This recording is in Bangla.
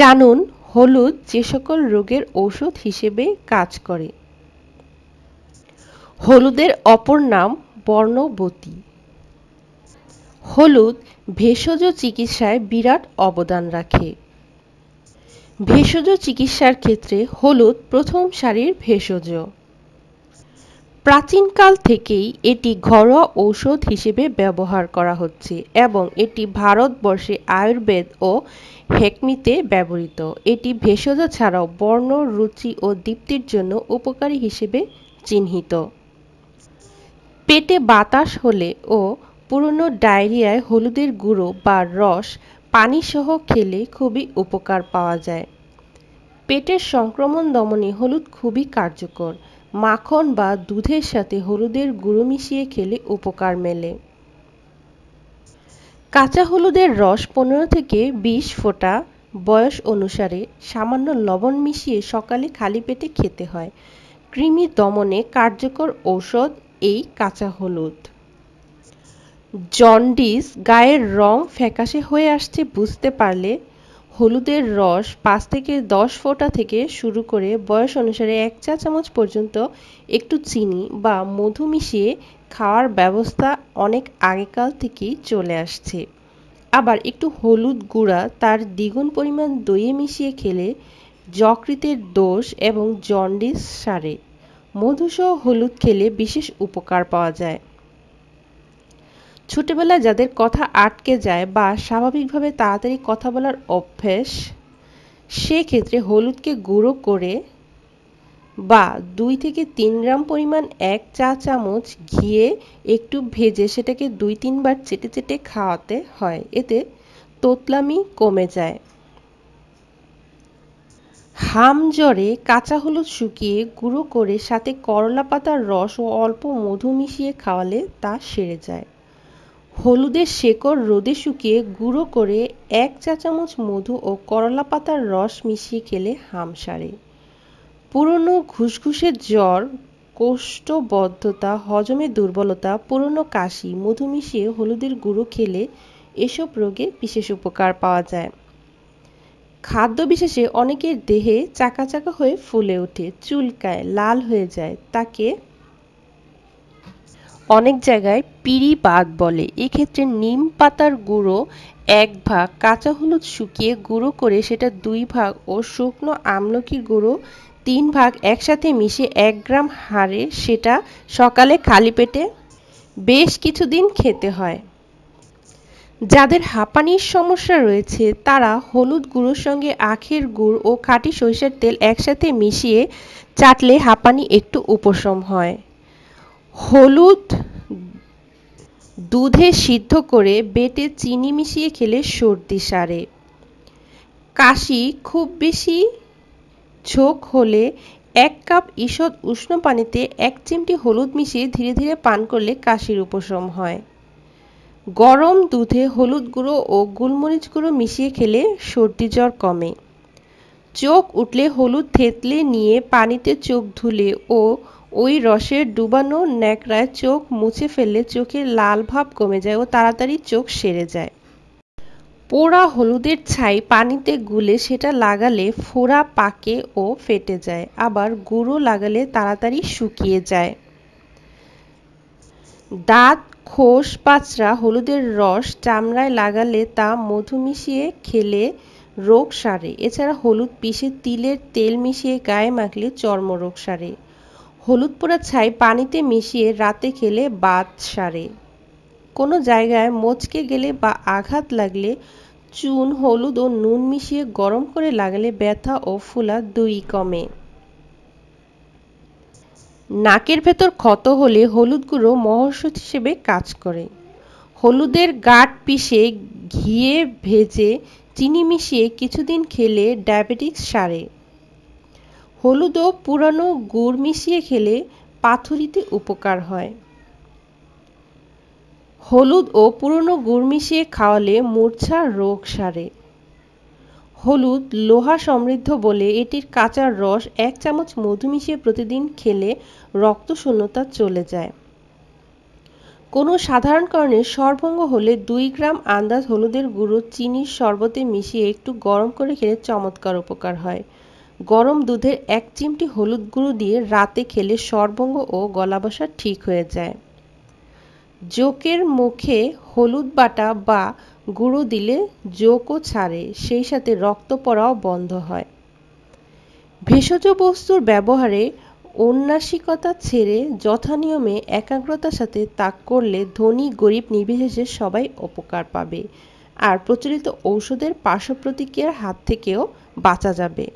জানুন হলুদ যে সকল রোগের ঔষধ হিসেবে কাজ করে হলুদের অপর নাম বর্ণবতী হলুদ ভেষজ চিকিৎসায় বিরাট অবদান রাখে ভেষজ চিকিৎসার ক্ষেত্রে হলুদ প্রথম সারির ভেষজ প্রাচীনকাল থেকেই এটি ঘরোয়া ঔষধ হিসেবে ব্যবহার করা হচ্ছে এবং এটি ভারতবর্ষে আয়ুর্বেদ ও হেকমিতে ব্যবহৃত এটি ভেষজ ছাড়াও বর্ণ রুচি ও দীপ্তির জন্য উপকারী হিসেবে চিহ্নিত পেটে বাতাস হলে ও পুরনো ডায়রিয়ায় হলুদের গুঁড়ো বা রস পানিসহ খেলে খুবই উপকার পাওয়া যায় পেটের সংক্রমণ দমনে হলুদ খুবই কার্যকর মাখন বা দুধের সাথে হলুদের গুঁড়ো মিশিয়ে খেলে উপকার মেলে কাঁচা হলুদের রস পনেরো থেকে বিশ ফোঁটা বয়স অনুসারে সামান্য লবণ মিশিয়ে সকালে খালি পেটে খেতে হয় কৃমি দমনে কার্যকর ঔষধ এই কাঁচা হলুদ জন্ডিস গায়ের রং ফ্যাকাশে হয়ে আসছে বুঝতে পারলে হলুদের রস পাঁচ থেকে দশ ফোঁটা থেকে শুরু করে বয়স অনুসারে এক চা চামচ পর্যন্ত একটু চিনি বা মধু মিশিয়ে খাওয়ার ব্যবস্থা অনেক আগেকাল থেকেই চলে আসছে আবার একটু হলুদ গুঁড়া তার দ্বিগুণ পরিমাণ দইয়ে মিশিয়ে খেলে যকৃতের দোষ এবং জন্ডিস সারে মধুসহ হলুদ খেলে বিশেষ উপকার পাওয়া যায় ছোটবেলায় যাদের কথা আটকে যায় বা স্বাভাবিকভাবে তাড়াতাড়ি কথা বলার অভ্যেস সেক্ষেত্রে হলুদকে গুঁড়ো করে বা দুই থেকে তিন গ্রাম পরিমাণ এক চা চামচ ঘিয়ে একটু ভেজে সেটাকে দুই তিনবার চেটে চেটে খাওয়াতে হয় এতে তোতলামি কমে যায় হাম জ্বরে কাঁচা হলুদ শুকিয়ে গুঁড়ো করে সাথে করলা পাতার রস ও অল্প মধু মিশিয়ে খাওয়ালে তা সেরে যায় হলুদের শেকড় রোদে শুকিয়ে গুঁড়ো করে এক চা চামচ মধু ও করলা পাতার রস মিশিয়ে খেলে হাম সারে পুরনো ঘুষঘুষের জ্বর কোষ্ঠবদ্ধতা হজমে দুর্বলতা পুরনো কাশি মধু মিশিয়ে হলুদের গুঁড়ো খেলে এসব রোগে বিশেষ উপকার পাওয়া যায় খাদ্য বিশেষে অনেকের দেহে চাকা চাকা হয়ে ফুলে ওঠে চুলকায় লাল হয়ে যায় তাকে অনেক জায়গায় পিড়ি পাত বলে এক্ষেত্রে নিম পাতার গুঁড়ো এক ভাগ কাঁচা হলুদ শুকিয়ে গুঁড়ো করে সেটা দুই ভাগ ও শুকনো আমলকি গুঁড়ো তিন ভাগ একসাথে মিশিয়ে এক গ্রাম হারে সেটা সকালে খালি পেটে বেশ কিছুদিন খেতে হয় যাদের হাঁপানির সমস্যা রয়েছে তারা হলুদ গুঁড়োর সঙ্গে আখের গুড় ও খাঁটি সরিষার তেল একসাথে মিশিয়ে চাটলে হাঁপানি একটু উপশম হয় হলুদ দুধে সিদ্ধ করে বেটে চিনি মিশিয়ে খেলে সর্দি সারে কাশি খুব বেশি ঝোঁক হলে এক কাপ ঈষৎ উষ্ণ পানিতে এক চিমটি হলুদ মিশিয়ে ধীরে ধীরে পান করলে কাশির উপশম হয় গরম দুধে হলুদ গুঁড়ো ও গোলমরিচ গুঁড়ো মিশিয়ে খেলে সর্দি জ্বর কমে চোখ উঠলে হলুদ থেতলে নিয়ে পানিতে চোখ ধুলে ও ওই রসে ডুবানো ন্যাকড়ায় চোখ মুছে ফেললে চোখের লাল ভাব কমে যায় ও তাড়াতাড়ি চোখ সেরে যায় পোড়া হলুদের ছাই পানিতে গুলে সেটা লাগালে ফোড়া পাকে ও ফেটে যায় আবার গুঁড়ো লাগালে তাড়াতাড়ি শুকিয়ে যায় দাঁত খোস পাঁচরা হলুদের রস চামড়ায় লাগালে তা মধু মিশিয়ে খেলে রোগ সারে এছাড়া হলুদ পিষে তিলের তেল মিশিয়ে গায়ে মাখলে চর্মরোগ সারে হলুদ পোড়া ছাই পানিতে মিশিয়ে রাতে খেলে বাত সারে কোনো জায়গায় মচকে গেলে বা আঘাত লাগলে চুন হলুদ ও নুন মিশিয়ে গরম করে লাগালে ব্যথা ও ফুলা দুই কমে নাকের ভেতর ক্ষত হলে হলুদ গুঁড়ো মহৌষধ হিসেবে কাজ করে হলুদের গাট পিষে ঘিয়ে ভেজে চিনি মিশিয়ে কিছুদিন খেলে ডায়াবেটিস সারে হলুদ ও পুরানো গুড় মিশিয়ে খেলে পাথুরিতে উপকার হয় হলুদ ও পুরনো গুড় মিশিয়ে খাওয়ালে মূর্ছার রোগ সারে হলুদ লোহা সমৃদ্ধ বলে এটির কাঁচার রস এক চামচ মধু মিশিয়ে প্রতিদিন খেলে রক্ত শূন্যতা চলে যায় কোনো সাধারণ কারণে সর্বঙ্গ হলে দুই গ্রাম আন্দাজ হলুদের গুঁড়ো চিনির শরবতে মিশিয়ে একটু গরম করে খেলে চমৎকার উপকার হয় গরম দুধের এক চিমটি হলুদ গুঁড়ো দিয়ে রাতে খেলে সর্বঙ্গ ও বসা ঠিক হয়ে যায় জোকের মুখে হলুদ বাটা বা গুঁড়ো দিলে জোকও ছাড়ে সেই সাথে রক্ত পড়াও বন্ধ হয় ভেষজ বস্তুর ব্যবহারে উন্নাসিকতা ছেড়ে যথানিয়মে একাগ্রতার সাথে তাক করলে ধনী গরিব নির্বিশেষে সবাই উপকার পাবে আর প্রচলিত ঔষধের পার্শ্ব প্রতিক্রিয়ার হাত থেকেও বাঁচা যাবে